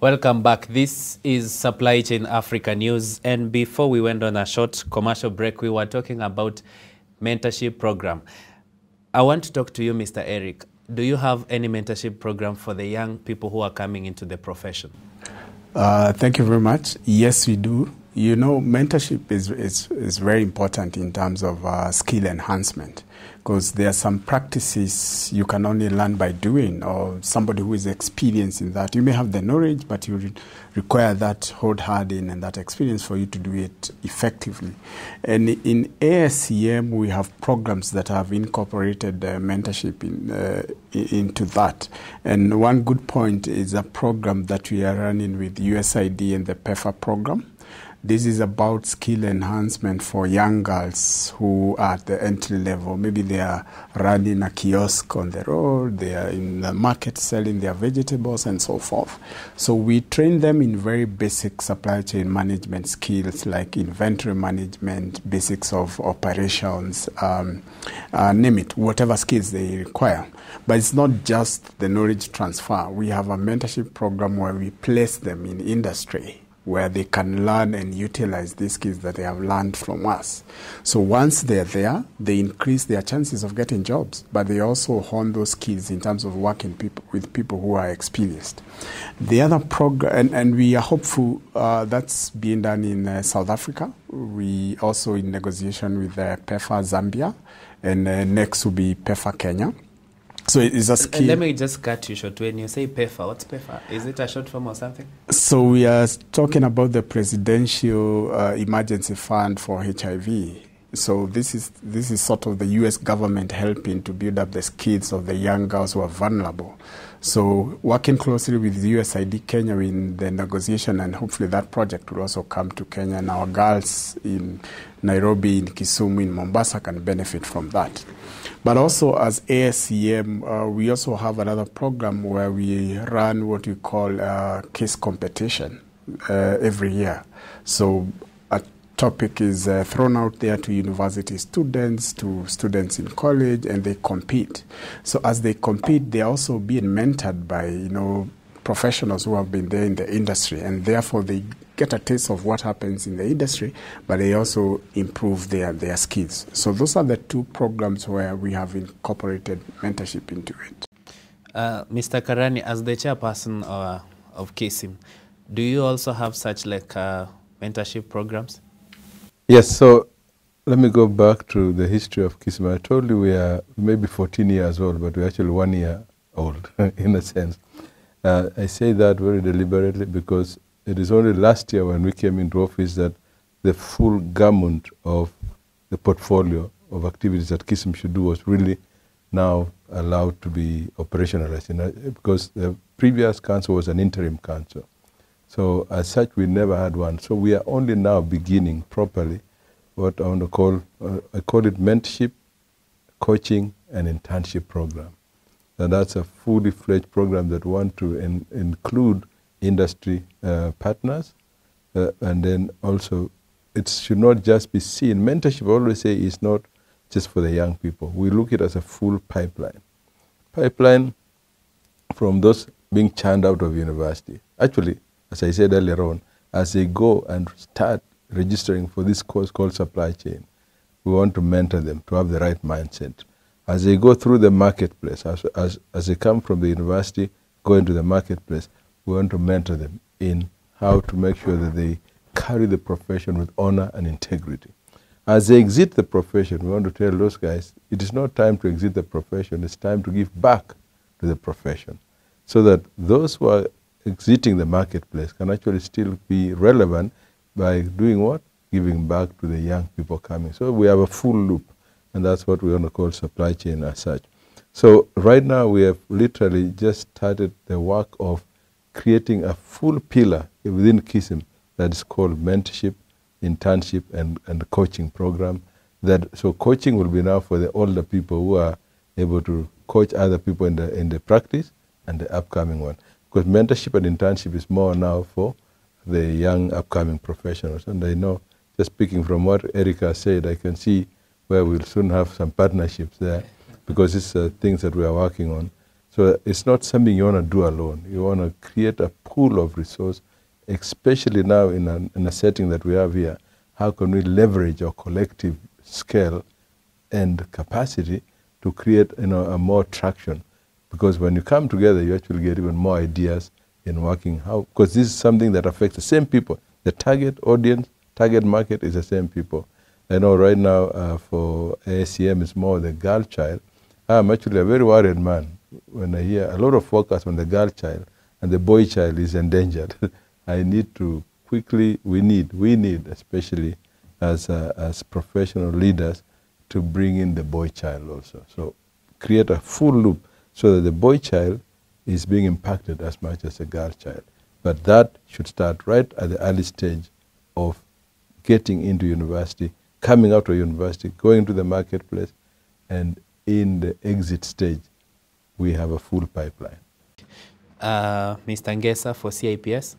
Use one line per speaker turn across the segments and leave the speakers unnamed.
Welcome back. This is Supply Chain Africa News. And before we went on a short commercial break, we were talking about mentorship program. I want to talk to you, Mr. Eric. Do you have any mentorship program for the young people who are coming into the profession?
Uh, thank you very much. Yes, we do. You know, mentorship is, is, is very important in terms of uh, skill enhancement because there are some practices you can only learn by doing or somebody who is experienced in that. You may have the knowledge, but you re require that hard hardening and that experience for you to do it effectively. And in ASCM, we have programs that have incorporated uh, mentorship in, uh, into that. And one good point is a program that we are running with USID and the PEFA program this is about skill enhancement for young girls who are at the entry level. Maybe they are running a kiosk on the road, they are in the market selling their vegetables and so forth. So we train them in very basic supply chain management skills like inventory management, basics of operations, um, uh, name it, whatever skills they require. But it's not just the knowledge transfer. We have a mentorship program where we place them in industry where they can learn and utilize these skills that they have learned from us. So once they're there, they increase their chances of getting jobs, but they also hone those skills in terms of working people, with people who are experienced. The other program, and, and, we are hopeful uh, that's being done in uh, South Africa. We also in negotiation with uh, PEFA Zambia, and uh, next will be PEFA Kenya. So is a skill? Uh, let
me just cut you short. When you say PEFA, what's PEFA? Is it a short form or something?
So we are talking about the Presidential uh, Emergency Fund for HIV. So this is this is sort of the U.S. government helping to build up the skills of the young girls who are vulnerable. So working closely with USID Kenya in the negotiation, and hopefully that project will also come to Kenya, and our girls in Nairobi, in Kisumu, in Mombasa can benefit from that. But also as ASCM, uh, we also have another program where we run what we call uh, case competition uh, every year. So a topic is uh, thrown out there to university students, to students in college, and they compete. So as they compete, they're also being mentored by, you know, professionals who have been there in the industry, and therefore they get a taste of what happens in the industry, but they also improve their, their skills. So those are the two programs where we have incorporated mentorship into it.
Uh, Mr. Karani, as the chairperson uh, of KSIM, do you also have such like uh, mentorship programs?
Yes, so let me go back to the history of KSIM. I told you we are maybe 14 years old, but we're actually one year old in a sense. Uh, I say that very deliberately because it is only last year when we came into office that the full gamut of the portfolio of activities that KISM should do was really now allowed to be operationalized in, uh, because the previous council was an interim council. So as such, we never had one. So we are only now beginning properly what I want to call, uh, I call it mentorship, coaching, and internship program. And that's a fully fledged program that want to in, include industry uh, partners, uh, and then also it should not just be seen. Mentorship, I always say, is not just for the young people. We look at it as a full pipeline. Pipeline from those being churned out of university. Actually, as I said earlier on, as they go and start registering for this course called supply chain, we want to mentor them to have the right mindset. As they go through the marketplace, as, as, as they come from the university, go into the marketplace, we want to mentor them in how to make sure that they carry the profession with honor and integrity. As they exit the profession, we want to tell those guys it is not time to exit the profession, it's time to give back to the profession so that those who are exiting the marketplace can actually still be relevant by doing what? Giving back to the young people coming. So we have a full loop, and that's what we want to call supply chain as such. So right now we have literally just started the work of creating a full pillar within KISM that is called mentorship, internship, and, and coaching program. That So coaching will be now for the older people who are able to coach other people in the, in the practice and the upcoming one. Because mentorship and internship is more now for the young upcoming professionals. And I know, just speaking from what Erica said, I can see where we'll soon have some partnerships there because these are things that we are working on so it's not something you want to do alone. You want to create a pool of resource, especially now in a, in a setting that we have here. How can we leverage our collective scale and capacity to create you know, a more traction? Because when you come together, you actually get even more ideas in working how, because this is something that affects the same people. The target audience, target market is the same people. I know right now uh, for ASCM, it's more the girl child. I'm actually a very worried man when I hear a lot of focus on the girl child and the boy child is endangered, I need to quickly, we need, we need especially as, uh, as professional leaders to bring in the boy child also. So create a full loop so that the boy child is being impacted as much as the girl child. But that should start right at the early stage of getting into university, coming out of university, going to the marketplace, and in the exit stage, we have a full pipeline.
Uh, Mr. Ngesa for CIPS.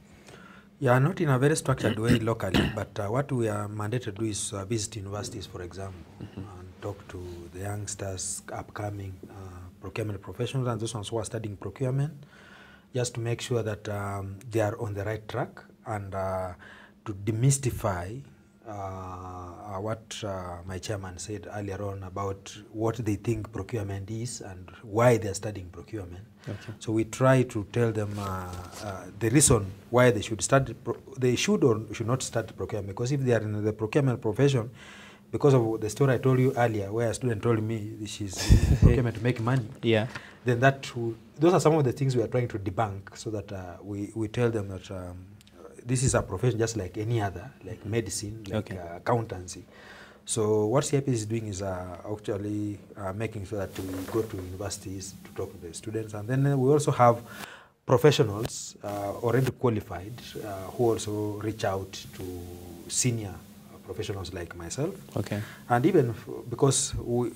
Yeah, not in a very structured way locally, but uh, what we are mandated to do is uh, visit universities, for example, mm -hmm. and talk to the youngsters, upcoming uh, procurement professionals, and those ones who are studying procurement, just to make sure that um, they are on the right track and uh, to demystify Uh, uh, what uh, my chairman said earlier on about what they think procurement is and why they're studying procurement. Okay. So we try to tell them uh, uh, the reason why they should study, pro- they should or should not study procurement because if they are in the procurement profession, because of the story I told you earlier, where a student told me she's procurement to make money. Yeah. Then that those are some of the things we are trying to debunk, so that uh, we we tell them that. Um, this is a profession just like any other, like medicine, like okay. Uh, accountancy. So what CIP is doing is uh, actually uh, making sure that we go to universities to talk to the students. And then we also have professionals already qualified who also reach out to senior professionals like myself. Okay. And even because we,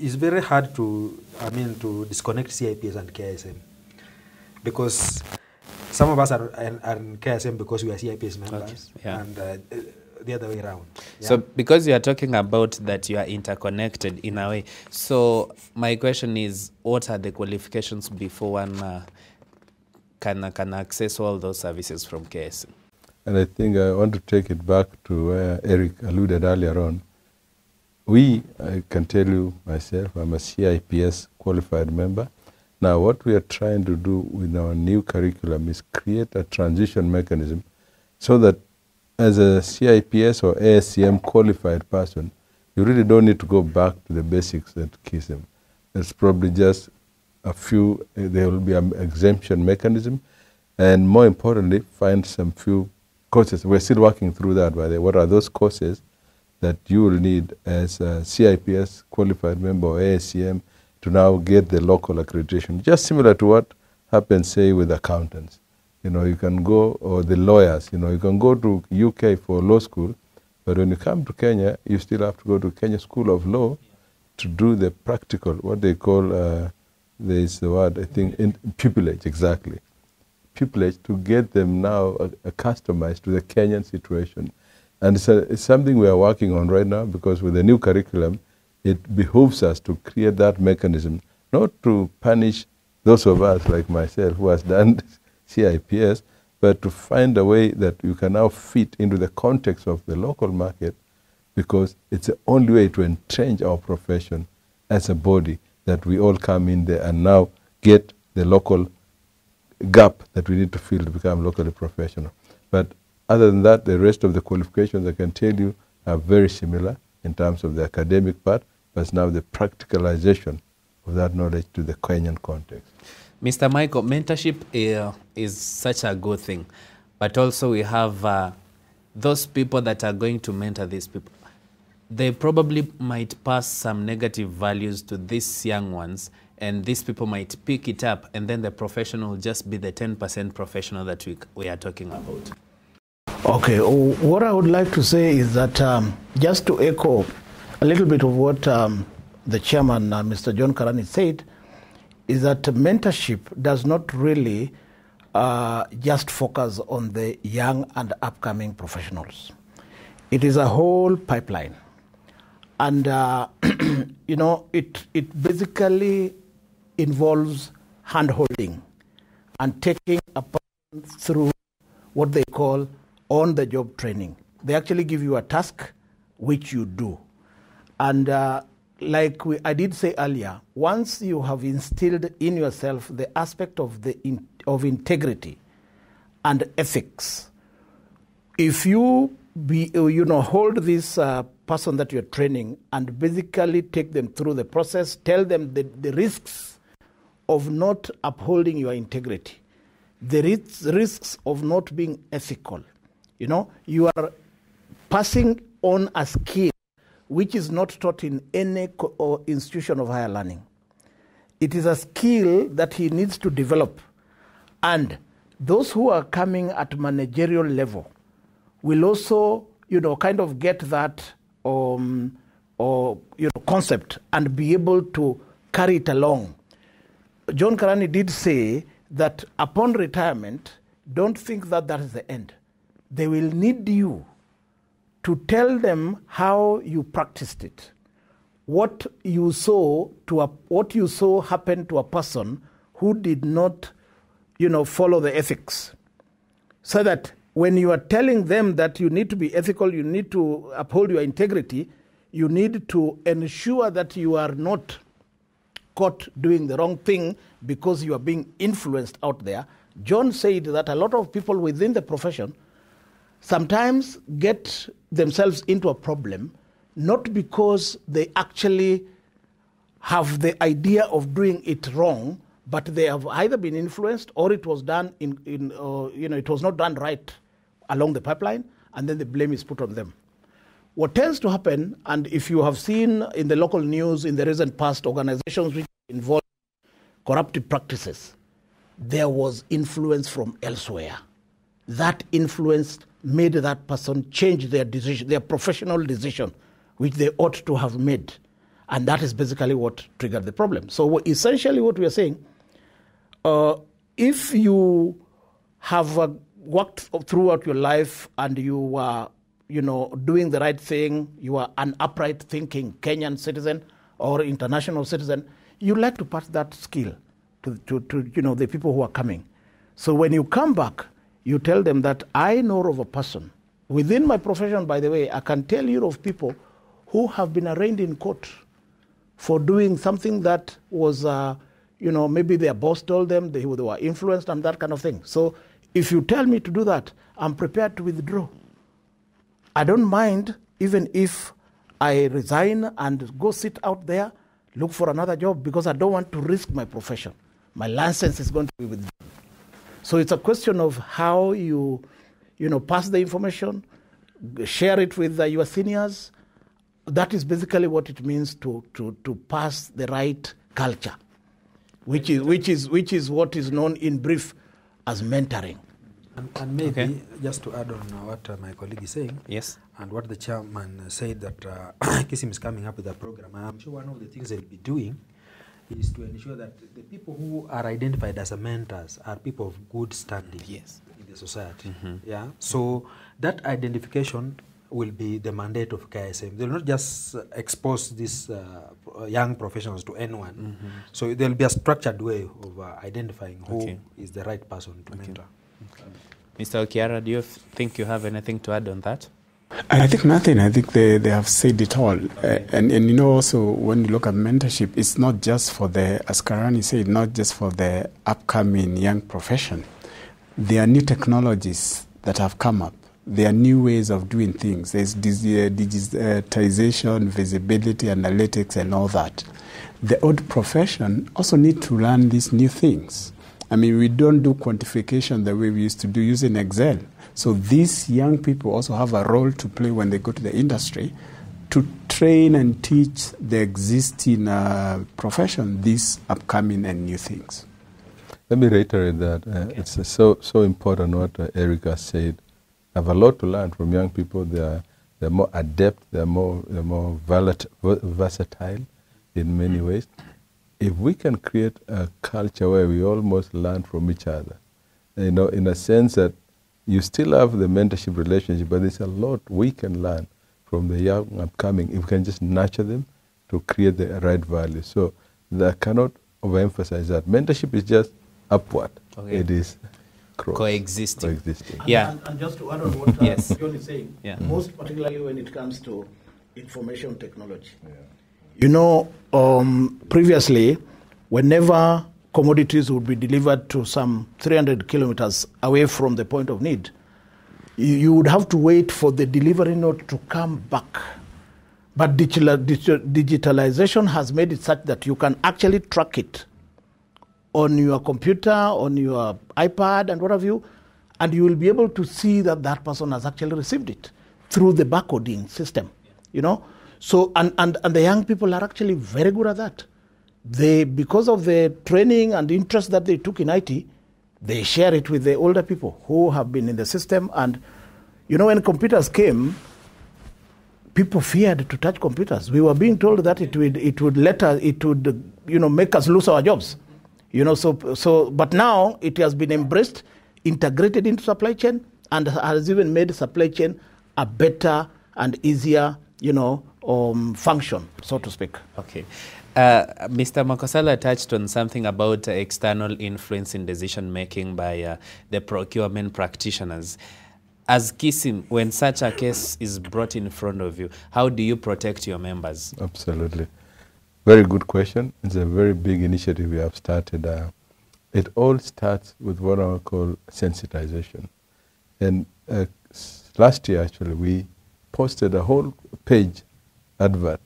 it's very hard to, I mean, to disconnect CIPs and KSM because some of us are, are in KSM because we are CIPS members, okay. yeah. and uh, the other way around. Yeah. So
because you are talking about that you are interconnected in a way, so my question is, what are the qualifications before one uh, can, can access all those services from KSM?
And I think I want to take it back to where Eric alluded earlier on. We, I can tell you myself, I'm a CIPS qualified member. Now, what we are trying to do with our new curriculum is create a transition mechanism so that as a CIPS or ASCM qualified person, you really don't need to go back to the basics kiss them. It's probably just a few, eh, there will be an exemption mechanism, and more importantly, find some few courses. We're still working through that, by the way. What are those courses that you will need as a CIPS qualified member or ASCM? to now get the local accreditation, just similar to what happens, say, with accountants. You know, you can go, or the lawyers, you know, you can go to UK for law school, but when you come to Kenya, you still have to go to Kenya School of Law to do the practical, what they call, uh, there's the word, I think, in, pupillage, exactly. Pupillage to get them now uh, customized to the Kenyan situation. And it's, a, uh, it's something we are working on right now because with the new curriculum, it behooves us to create that mechanism, not to punish those of us like myself who has done CIPS, but to find a way that you can now fit into the context of the local market because it's the only way to entrench our profession as a body that we all come in there and now get the local gap that we need to fill to become locally professional. But other than that, the rest of the qualifications I can tell you are very similar in terms of the academic part, but now the practicalization of that knowledge to the Kenyan context.
Mr. Michael, mentorship uh, is such a good thing, but also we have uh, those people that are going to mentor these people. They probably might pass some negative values to these young ones, and these people might pick it up, and then the professional will just be the 10% professional that we, we are talking
about. Okay, oh, what I would like to say is that um, just to echo a little bit of what um, the chairman, uh, Mr. John Karani, said, is that mentorship does not really uh, just focus on the young and upcoming professionals. It is a whole pipeline. And, uh, you know, it, it basically involves handholding and taking a person through what they call on the job training. They actually give you a task which you do. And uh, like we, I did say earlier, once you have instilled in yourself the aspect of, the in, of integrity and ethics, if you be, you know, hold this uh, person that you're training and basically take them through the process, tell them the, the risks of not upholding your integrity, the risks of not being ethical, you know, you are passing on a skill which is not taught in any institution of higher learning. It is a skill that he needs to develop. And those who are coming at managerial level will also, you know, kind of get that um, or, you know, concept and be able to carry it along. John Karani did say that upon retirement, don't think that that is the end they will need you to tell them how you practiced it, what you saw to a, what you saw happen to a person who did not, you know, follow the ethics, so that when you are telling them that you need to be ethical, you need to uphold your integrity, you need to ensure that you are not caught doing the wrong thing because you are being influenced out there. John said that a lot of people within the profession sometimes get themselves into a problem not because they actually have the idea of doing it wrong, but they have either been influenced or it was done in, in uh, you know, it was not done right along the pipeline, and then the blame is put on them. What tends to happen, and if you have seen in the local news in the recent past, organizations which involve corruptive practices, there was influence from elsewhere. That influenced made that person change their decision, their professional decision, which they ought to have made. And that is basically what triggered the problem. So, essentially, what we are saying uh, if you have uh, worked throughout your life and you were, you know, doing the right thing, you are an upright thinking Kenyan citizen or international citizen, you like to pass that skill to, to, to you know, the people who are coming. So, when you come back, you tell them that I know of a person within my profession, by the way, I can tell you of people who have been arraigned in court for doing something that was, uh, you know, maybe their boss told them they, they were influenced and that kind of thing. So if you tell me to do that, I'm prepared to withdraw. I don't mind even if I resign and go sit out there, look for another job because I don't want to risk my profession. My license is going to be withdrawn. So it's a question of how you, you know, pass the information, share it with uh, your seniors. That is basically what it means to, to, to pass the right culture, which is, which, is, which is what is known in brief as mentoring. And, and maybe okay.
just to add on what uh, my colleague is saying, yes, and what the chairman said that uh, Kisim is coming up with a program. I'm sure one of the things they'll be doing is to ensure that the people who are identified as mentors are people of good standing yes. in the society. Mm -hmm. Yeah. So that identification will be the mandate of KSM. They'll not just expose these uh, young professionals to anyone. Mm -hmm. So there'll be a structured way of uh, identifying who okay. is the right person to okay. mentor. Okay.
Mr. Okiara, do you think you have anything to add on that?
I think nothing. I think they, they have said it all. Uh, and, and you know, also when you look at mentorship, it's not just for the, as Karani said, not just for the upcoming young profession. There are new technologies that have come up. There are new ways of doing things. There's uh, digitization, visibility, analytics, and all that. The old profession also need to learn these new things. I mean, we don't do quantification the way we used to do using Excel. So these young people also have a role to play when they go to the industry to train and teach the existing uh, profession these upcoming and new
things. Let me reiterate that. Uh, okay. It's uh, so, so important what uh, Erica said. I have a lot to learn from young people. They are, they're more adept, they're more, they're more versatile in many mm. ways. If we can create a culture where we almost learn from each other, you know, in a sense that you still have the mentorship relationship, but there's a lot we can learn from the young upcoming if we can just nurture them to create the right value. So I cannot overemphasize that. Mentorship is just upward. Okay. It is cross, coexisting. coexisting. And, yeah. And,
and, just to add on what uh, yes. John is saying, yeah. Mm-hmm. most particularly when it comes to information technology. Yeah. You know, um, previously, whenever commodities would be delivered to some 300 kilometers away from the point of need. You, would have to wait for the delivery note to come back. But digitalization has made it such that you can actually track it on your computer, on your iPad, and what have you, and you will be able to see that that person has actually received it through the barcoding system. You know, so and, and, and the young people are actually very good at that they, because of the training and interest that they took in IT, they share it with the older people who have been in the system. And, you know, when computers came, people feared to touch computers. We were being told that it would, it would let us, it would, you know, make us lose our jobs. You know, so, so, but now it has been embraced, integrated into supply chain, and has even made supply chain a better and easier, you know, um, function, so to speak. Okay. Uh, Mr. Makosala touched on something
about uh, external influence in decision making by uh, the procurement practitioners. As KISIM, when such a case is brought in front of you, how do you protect
your members? Absolutely. Very good question. It's a very big initiative we have started. Uh, it all starts with what I call sensitization. And uh, last year, actually, we posted a whole page advert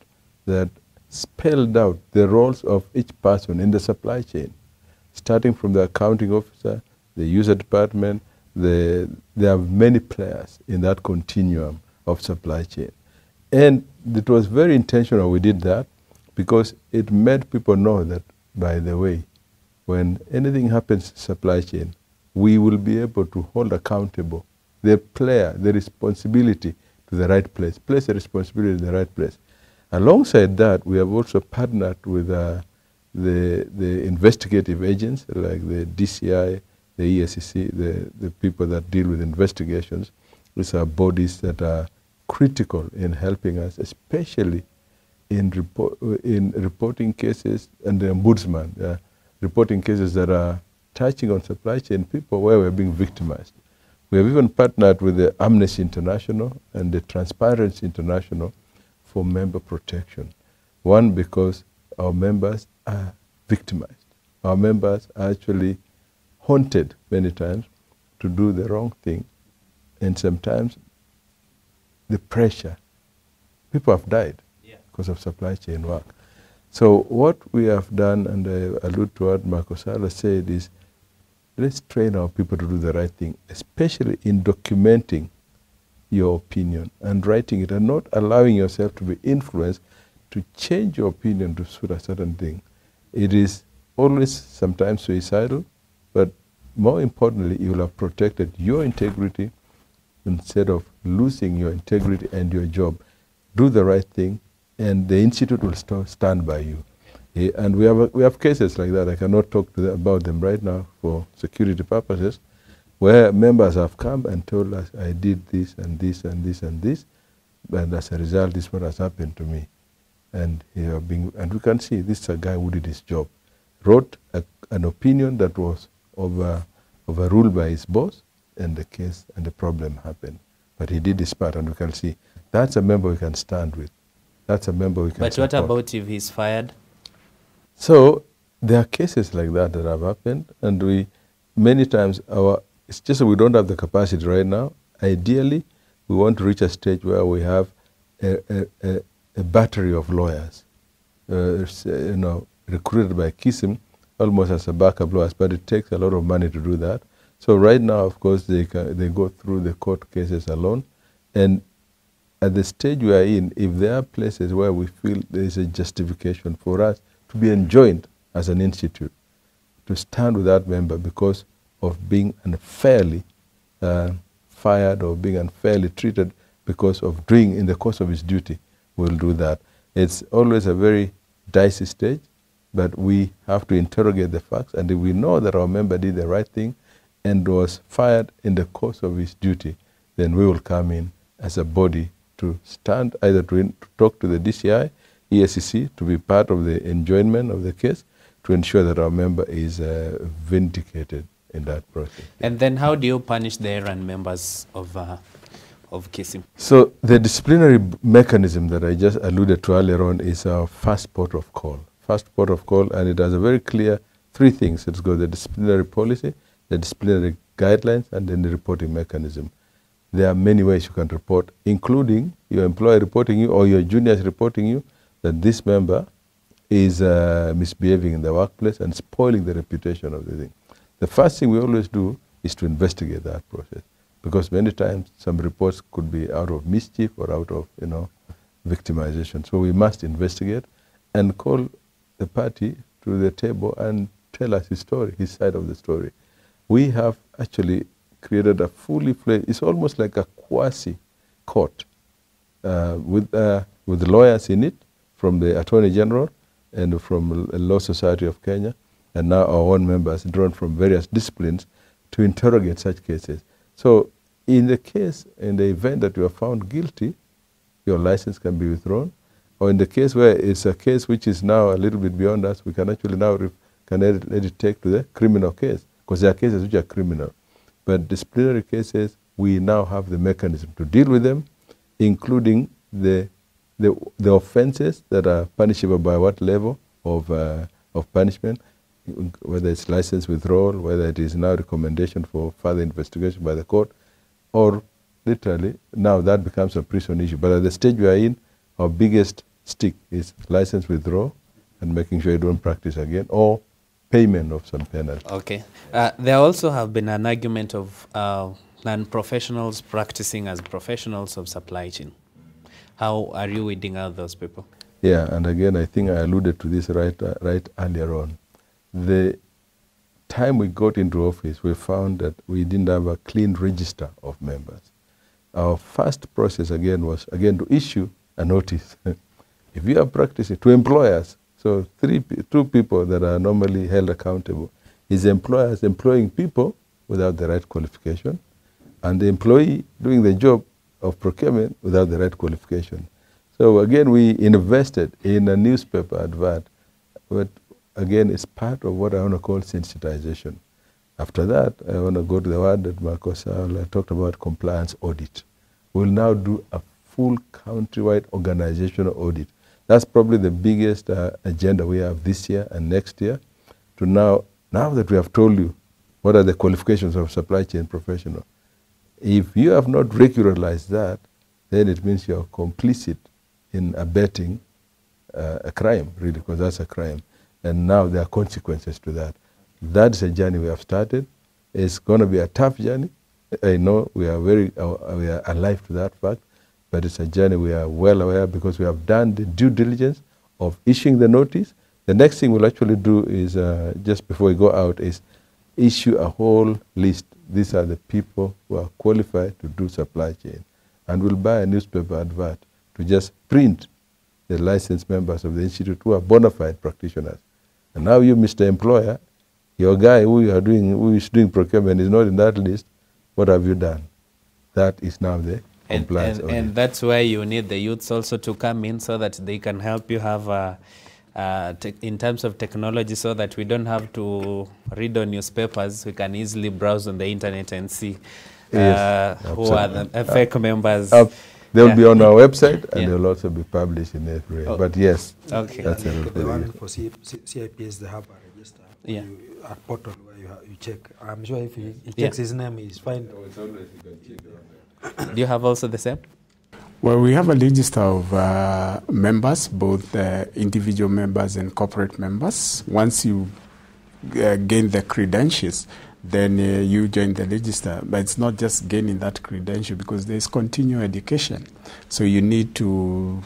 that spelled out the roles of each person in the supply chain, starting from the accounting officer, the user department, the, there are many players in that continuum of supply chain. And it was very intentional we did that because it made people know that, by the way, when anything happens in supply chain, we will be able to hold accountable the player, the responsibility to the right place. Place the responsibility in the right place. Alongside that, we have also partnered with uh, the, the investigative agents like the DCI, the ESCC, the, the people that deal with investigations. These are bodies that are critical in helping us, especially in, report, in reporting cases and the ombudsman, uh, reporting cases that are touching on supply chain people where we're being victimized. We have even partnered with the Amnesty International and the Transparency International for member protection. One, because our members are victimized. Our members are actually haunted many times to do the wrong thing. And sometimes the pressure, people have died yeah. because of supply chain work. So what we have done, and I allude to what Marco Sala said, is let's train our people to do the right thing, especially in documenting your opinion and writing it and not allowing yourself to be influenced to change your opinion to suit a certain thing. It is always sometimes suicidal, but more importantly, you will have protected your integrity instead of losing your integrity and your job. Do the right thing, and the institute will st stand by you. Eh, and we have, we have cases like that. I cannot talk about them right now for security purposes where members have come and told us, I did this and this and this and this, and as a result, this is what has happened to me. And, he know, being, and we can see this is a guy who did his job. Wrote a, an opinion that was over, overruled by his boss, and the case and the problem happened. But he did his part, and we can see that's a member we can stand with. That's a member we can But support. what
about if he's fired?
So there are cases like that that have happened, and we many times our it's just we don't have the capacity right now. Ideally, we want to reach a stage where we have a, a, a battery of lawyers, uh, uh, you know, recruited by KISM almost as a backup lawyers, but it takes a lot of money to do that. So right now, of course, they, can, they go through the court cases alone. And at the stage we are in, if there are places where we feel there is a justification for us to be enjoined as an institute, to stand with that member because of being unfairly uh, fired or being unfairly treated because of doing in the course of his duty will do that. It's always a very dicey stage, but we have to interrogate the facts. And if we know that our member did the right thing and was fired in the course of his duty, then we will come in as a body to stand either to, in, to talk to the DCI, ESCC, to be part of the enjoyment of the case, to ensure that our member is uh, vindicated
in that process. And then how do you punish the Iran members of, uh, of KISIM?
So the disciplinary mechanism that I just alluded to earlier on is our first port of call. First port of call, and it has a very clear three things. It's got the disciplinary policy, the disciplinary guidelines, and then the reporting mechanism. There are many ways you can report, including your employer reporting you or your juniors reporting you that this member is uh, misbehaving in the workplace and spoiling the reputation of the thing. The first thing we always do is to investigate that process because many times some reports could be out of mischief or out of, you know, victimization. So we must investigate and call the party to the table and tell us his story, his side of the story. We have actually created a fully fledged, it's almost like a quasi court uh, with, uh, with lawyers in it from the Attorney General and from the Law Society of Kenya and now our own members drawn from various disciplines to interrogate such cases. So in the case, in the event that you are found guilty, your license can be withdrawn. Or in the case where it's a case which is now a little bit beyond us, we can actually now can let it take to the criminal case because there are cases which are criminal. But disciplinary cases, we now have the mechanism to deal with them, including the the, the offences that are punishable by what level of, uh, of punishment, whether it's license withdrawal, whether it is now recommendation for further investigation by the court, or literally now that becomes a prison issue. But at the stage we are in, our biggest stick is license withdrawal and making sure you don't practice again, or payment of some penalty.
Okay. Uh, there also have been an argument of uh, non-professionals practicing as professionals of supply chain. How are you weeding out those people?
Yeah, and again, I think I alluded to this right, uh, right earlier on. The time we got into office, we found that we didn't have a clean register of members. Our first process again was again to issue a notice. if you are practicing to employers, so three two people that are normally held accountable is employers employing people without the right qualification, and the employee doing the job of procurement without the right qualification. So again, we invested in a newspaper advert, but again it's part of what I want to call sensitization. After that, I want to go to the word that Marco Saul talked about compliance audit. We'll now do a full countrywide organizational audit. That's probably the biggest uh, agenda we have this year and next year. To now, now that we have told you what are the qualifications of supply chain professional, if you have not regularized that, then it means you're complicit in abetting uh, a crime, really, because that's a crime and now there are consequences to that. That's a journey we have started. It's going to be a tough journey. I know we are very uh, we are alive to that fact, but it's a journey we are well aware because we have done the due diligence of issuing the notice. The next thing we'll actually do is uh, just before we go out is issue a whole list. These are the people who are qualified to do supply chain, and we'll buy a newspaper advert to just print the licensed members of the institute who are bona fide practitioners and now you, Mr. Employer, your guy who you are doing, who is doing procurement is not in that list. What have you done? That is now the and, compliance. And, and,
that's why you need the youths also to come in so that they can help you have a, uh, a uh, in terms of technology so that we don't have to read on newspapers. We can easily browse on the internet and see uh, yes, who are the uh, FEC members.
They will yeah. be on our website and yeah. they will also be published in April. Oh. But yes, okay. that's yeah, the one
for C C CIPS, they have a register. Yeah. You, a portal where you, you check. I'm sure if he, he checks his name, he's fine. Do
you have also the same?
Well, we have a register of uh, members, both uh, individual members and corporate members. Once you uh, gain the credentials, then uh, you join the register. But it's not just gaining that credential because there's continual education. So you need to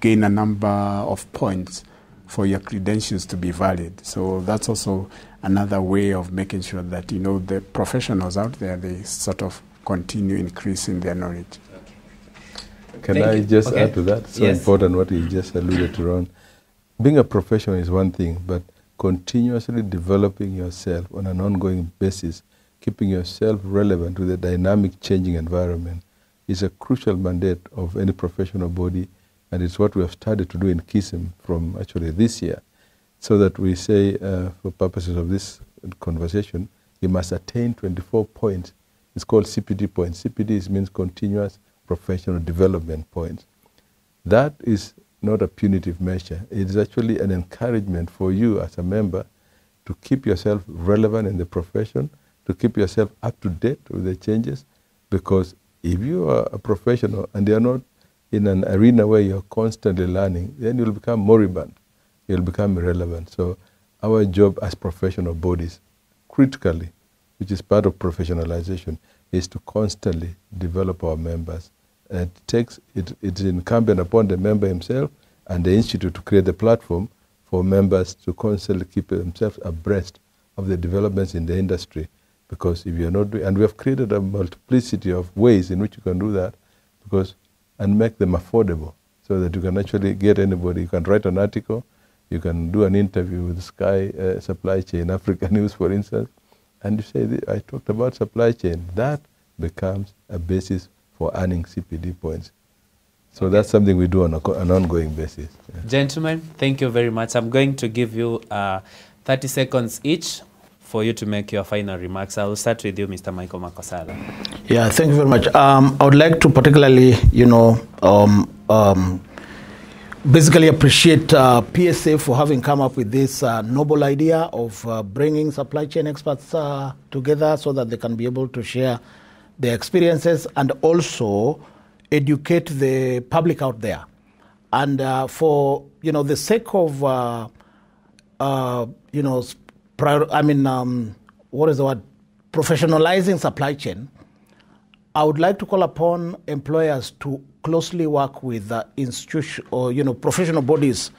gain a number of points for your credentials to be valid. So that's also another way of making sure that, you know, the professionals out there, they sort of continue increasing their knowledge.
Can Thank I just okay. add to that? So yes. important what you just alluded to, Ron. Being a professional is one thing, but continuously developing yourself on an ongoing basis, keeping yourself relevant to the dynamic changing environment is a crucial mandate of any professional body and it's what we have started to do in KISM from actually this year. So that we say, uh, for purposes of this conversation, you must attain 24 points. It's called CPD points. CPD means continuous professional development points. That is not a punitive measure. It is actually an encouragement for you as a member to keep yourself relevant in the profession, to keep yourself up to date with the changes, because if you are a professional and you are not in an arena where you're constantly learning, then you'll become moribund. You'll become irrelevant. So our job as professional bodies, critically, which is part of professionalization, is to constantly develop our members it takes it, it's incumbent upon the member himself and the institute to create the platform for members to constantly keep themselves abreast of the developments in the industry. Because if you're not doing, and we have created a multiplicity of ways in which you can do that, because and make them affordable so that you can actually get anybody. You can write an article, you can do an interview with Sky uh, Supply Chain Africa News, for instance, and you say, I talked about supply chain. That becomes a basis for earning CPD points. So okay. that's something we do on a, an ongoing basis.
Yeah. Gentlemen, thank you very much. I'm going to give you uh, 30 seconds each for you to make your final remarks. I will start with you, Mr. Michael Makosala.
Yeah, thank you very much. Um, I would like to particularly, you know, um, um, basically appreciate uh, PSA for having come up with this uh, noble idea of uh, bringing supply chain experts uh, together so that they can be able to share their experiences, and also educate the public out there. And uh, for you know the sake of uh, uh, you know, prior, I mean, um, what is the word? Professionalizing supply chain. I would like to call upon employers to closely work with uh, institution or you know professional bodies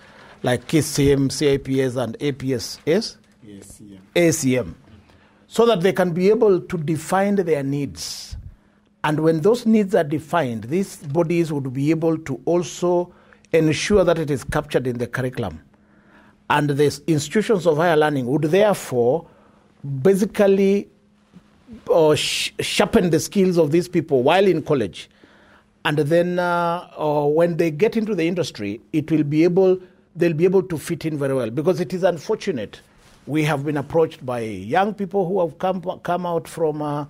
like KCM, CIPS, and APSS, yes, ACM so that they can be able to define their needs. And when those needs are defined, these bodies would be able to also ensure that it is captured in the curriculum. And the institutions of higher learning would therefore basically uh, sh- sharpen the skills of these people while in college. And then uh, uh, when they get into the industry, it will be able, they'll be able to fit in very well. Because it is unfortunate we have been approached by young people who have come, come out from uh,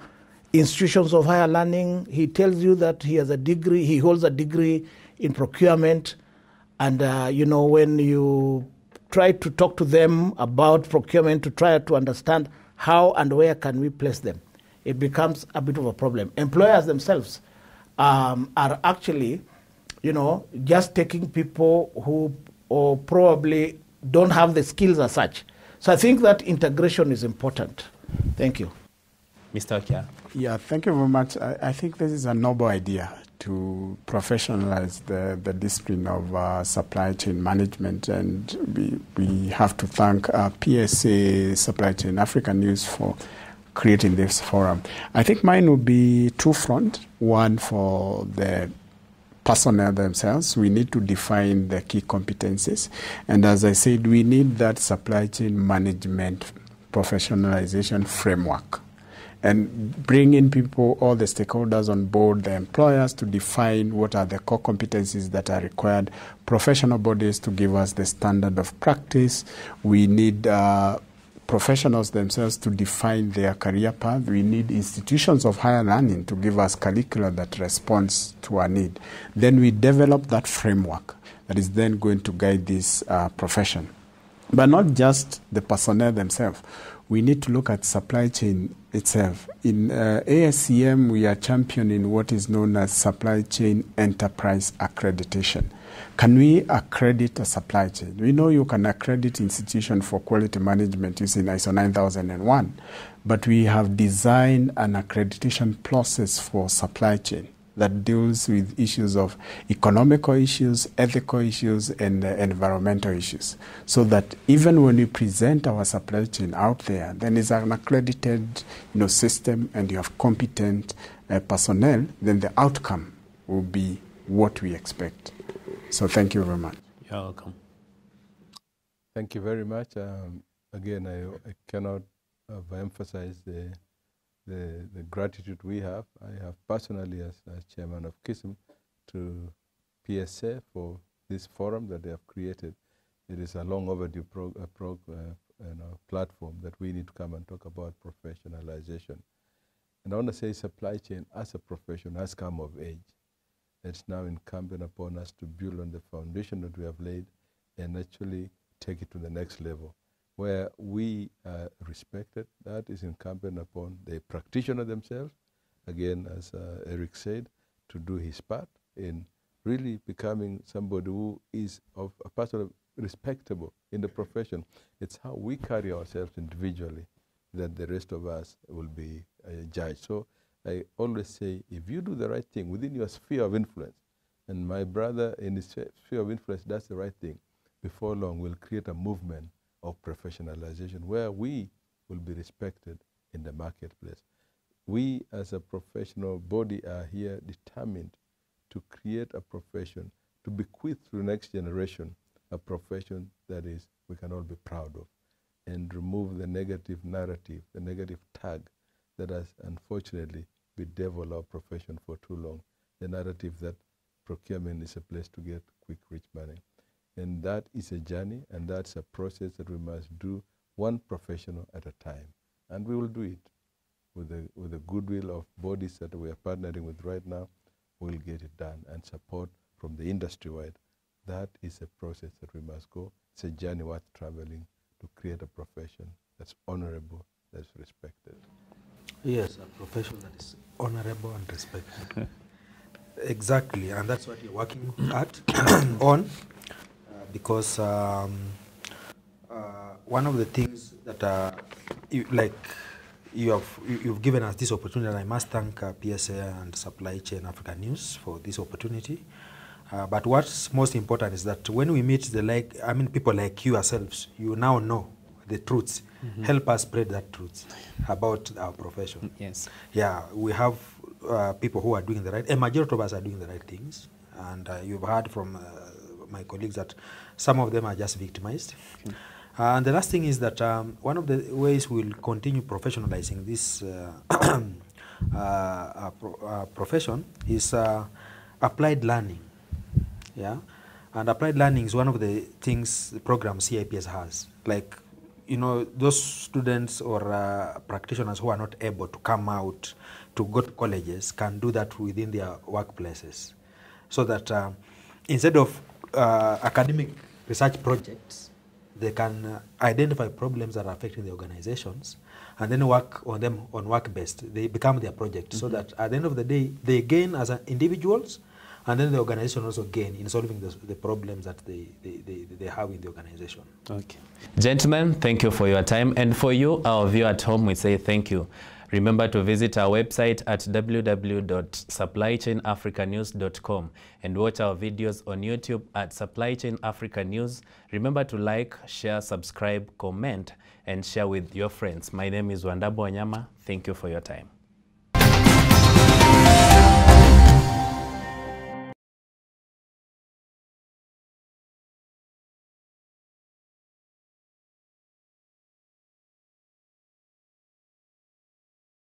institutions of higher learning. He tells you that he has a degree, he holds a degree in procurement. And, uh, you know, when you try to talk to them about procurement to try to understand how and where can we place them, it becomes a bit of a problem. Employers themselves um, are actually, you know, just taking people who or probably don't have the skills as such. So I think that integration is important. Thank you. Mr. Okia.
Yeah, thank you very much. I, I, think this is a noble idea to professionalize the, the discipline of uh, supply chain management. And we, we have to thank uh, PSA Supply Chain Africa News for creating this forum. I think mine will be two front one for the personnel themselves, we need to define the key competencies. And as I said, we need that supply chain management professionalization framework and bringing people, all the stakeholders on board, the employers to define what are the core competencies that are required, professional bodies to give us the standard of practice. We need uh, professionals themselves to define their career path. We need institutions of higher learning to give us curricula that responds to our need. Then we develop that framework that is then going to guide this uh, profession. But not just the personnel themselves. We need to look at supply chain itself. In uh, ASCM, we are championing what is known as supply chain enterprise accreditation. Can we accredit a supply chain? We know you can accredit institution for quality management using ISO 9001, but we have designed an accreditation process for supply chain that deals with issues of economical issues, ethical issues, and uh, environmental issues. So that even when we present our supply chain out there, then it's an accredited you know, system and you have competent uh, personnel, then the outcome will be what we expect. So thank you very much.
You're welcome. Thank you very much. Um, again, I, I cannot emphasize the, the, the, gratitude we have. I have personally, as, as chairman of KISM, to PSA for this forum that they have created. It is a long overdue uh, uh, you know, platform that we need to come and talk about professionalization. And I want to say supply chain as a profession has come of age. It's now incumbent upon us to build on the foundation that we have laid and actually take it to the next level. Where we are uh, respected, that is incumbent upon the practitioner themselves, again, as uh, Eric said, to do his part in really becoming somebody who is of a person respectable in the profession. It's how we carry ourselves individually that the rest of us will be uh, judged. So I always say, if you do the right thing within your sphere of influence, and my brother in his sphere of influence does the right thing, before long we'll create a movement of professionalization where we will be respected in the marketplace. We as a professional body are here determined to create a profession, to bequeath to the next generation a profession that is we can all be proud of and remove the negative narrative, the negative tag that has unfortunately bedevil our profession for too long. The narrative that procurement is a place to get quick, rich money. And that is a journey, and that's a process that we must do one professional at a time. And we will do it with the, with the goodwill of bodies that we are partnering with right now. We'll get it done and support from the industry wide. That is a process that we must go. It's a journey worth traveling to create a profession that's honorable, that's respected.
Yes, a profession that is honorable and
respected. exactly, and that's what you're working
at on, uh, because um, uh, one of the things that uh, you, like you have you've given us this opportunity, and I must thank uh, PSA and Supply Chain Africa News for this opportunity. Uh, but what's most important is that when we meet the like, I mean, people like you yourselves, you now know the truths. Mm -hmm. Help us spread that truth about our profession. Yes. Yeah, we have uh, people who are doing the right. A majority of us are doing the right things, and uh, you've heard from uh, my colleagues that some of them are just victimized. Okay. Uh, and the last thing is that um, one of the ways we'll continue professionalizing this uh, uh, pro profession is applied learning. Yeah. And applied learning is one of the things the program CIPS has, like you know, those students or uh, practitioners who are not able to come out to go to colleges can do that within their workplaces. So that uh, instead of uh, academic research projects, they can uh, identify problems that are affecting the organizations and then work on them on work-based. They become their project mm -hmm. so mm-hmm. that at the end of the day, they gain as individuals, and then the organization also gain in solving the, the problems that they, they, they, they have in the organization. Okay.
Gentlemen, thank you for your time. And for you, our viewer at home, we say thank you. Remember to visit our website at www.supplychainafricanews.com and watch our videos on YouTube at Supply Chain Africa News. Remember to like, share, subscribe, comment, and share with your friends. My name is Wandabo Wanyama. Thank you for your time.